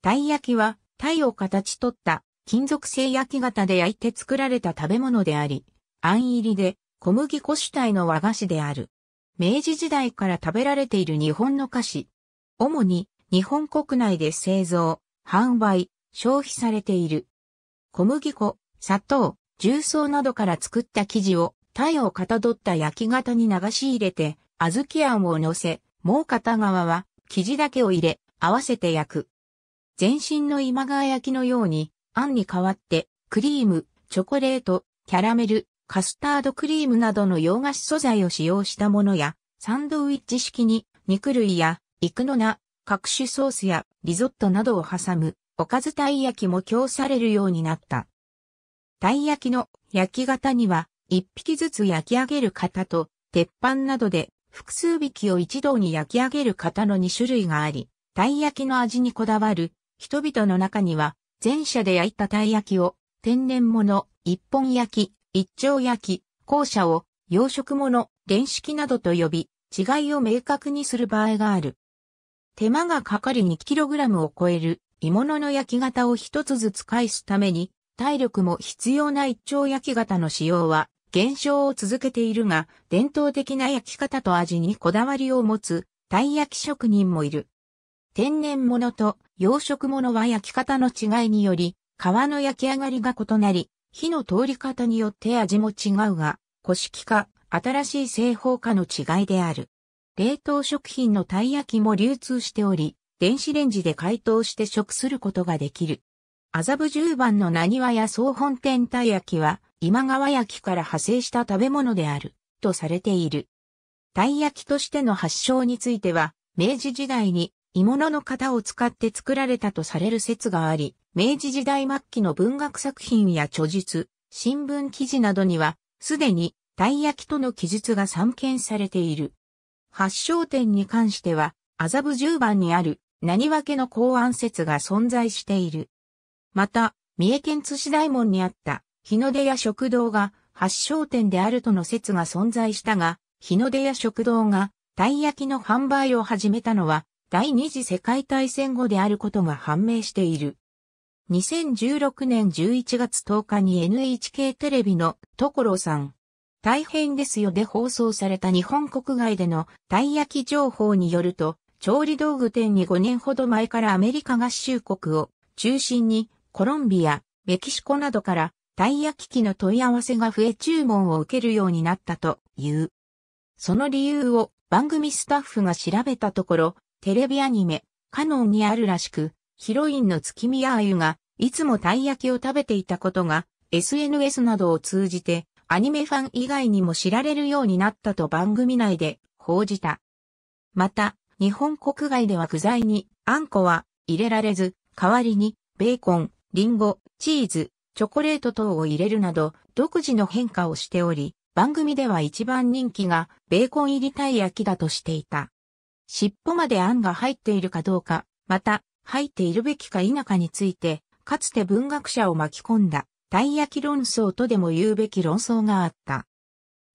鯛焼きは、鯛を形取った金属製焼き型で焼いて作られた食べ物であり、あん入りで小麦粉主体の和菓子である。明治時代から食べられている日本の菓子。主に日本国内で製造、販売、消費されている。小麦粉、砂糖、重曹などから作った生地を、鯛をかたどった焼き型に流し入れて、小豆あんを乗せ、もう片側は生地だけを入れ、合わせて焼く。全身の今川焼きのように、あんに代わって、クリーム、チョコレート、キャラメル、カスタードクリームなどの洋菓子素材を使用したものや、サンドウィッチ式に肉類や肉のナ、各種ソースやリゾットなどを挟むおかずたい焼きも供されるようになった。たい焼きの焼き型には一匹ずつ焼き上げる型と鉄板などで複数匹を一堂に焼き上げる型の2種類があり、たい焼きの味にこだわる人々の中には、前者で焼いたたい焼きを、天然物、一本焼き、一丁焼き、後者を、養殖物、電式などと呼び、違いを明確にする場合がある。手間がかかり 2kg を超える鋳物の焼き型を一つずつ返すために、体力も必要な一丁焼き型の使用は減少を続けているが、伝統的な焼き方と味にこだわりを持つ、たい焼き職人もいる。天然物と養殖物は焼き方の違いにより、皮の焼き上がりが異なり、火の通り方によって味も違うが、古式化、新しい製法化の違いである。冷凍食品のたい焼きも流通しており、電子レンジで解凍して食することができる。麻布十番の何和や総本店たい焼きは、今川焼きから派生した食べ物である、とされている。たい焼きとしての発祥については、明治時代に鋳物の型を使って作られたとされる説があり、明治時代末期の文学作品や著述、新聞記事などには、すでに、たい焼きとの記述が散見されている。発祥点に関しては、麻布十番にある、何分けの公安説が存在している。また、三重県津市大門にあった、日の出や食堂が、発祥点であるとの説が存在したが、日の出や食堂が、たい焼きの販売を始めたのは、第二次世界大戦後であることが判明している。2016年11月10日に NHK テレビの所さん、大変ですよで放送された日本国外でのたい焼き情報によると、調理道具店に5年ほど前からアメリカ合衆国を中心にコロンビア、メキシコなどからたい焼き機の問い合わせが増え注文を受けるようになったという。その理由を番組スタッフが調べたところ、テレビアニメ、カノンにあるらしく、ヒロインの月見あゆが、いつもたい焼きを食べていたことが、SNS などを通じて、アニメファン以外にも知られるようになったと番組内で報じた。また、日本国外では具材に、あんこは入れられず、代わりに、ベーコン、リンゴ、チーズ、チョコレート等を入れるなど、独自の変化をしており、番組では一番人気が、ベーコン入りたい焼きだとしていた。尻尾まで案が入っているかどうか、また、入っているべきか否かについて、かつて文学者を巻き込んだ、たい焼き論争とでも言うべき論争があった。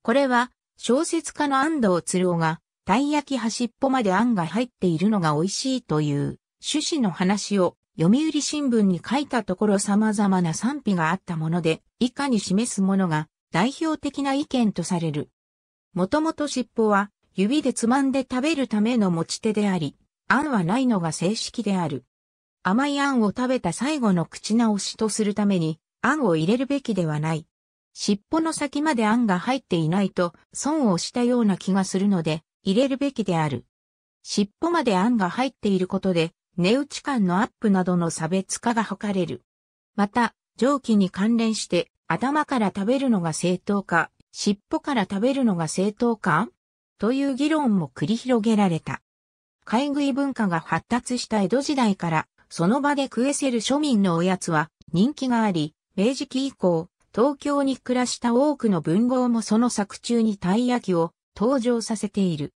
これは、小説家の安藤鶴夫が、たい焼き端っぽまで案が入っているのが美味しいという趣旨の話を読売新聞に書いたところ様々な賛否があったもので、以下に示すものが代表的な意見とされる。もともと尻尾は指でつまんで食べるための持ち手であり、あんはないのが正式である。甘いあんを食べた最後の口直しとするために、あんを入れるべきではない。尻尾の先まであんが入っていないと損をしたような気がするので、入れるべきである。尻尾まであんが入っていることで、値打ち感のアップなどの差別化が図れる。また、蒸気に関連して、頭から食べるのが正当か、尻尾から食べるのが正当かという議論も繰り広げられた。買い食い文化が発達した江戸時代から、その場で食えせる庶民のおやつは人気があり、明治期以降、東京に暮らした多くの文豪もその作中にたい焼きを登場させている。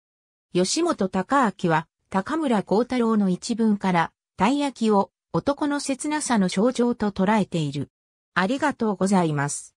吉本隆明は、高村光太郎の一文から、たい焼きを男の切なさの象徴と捉えている。ありがとうございます。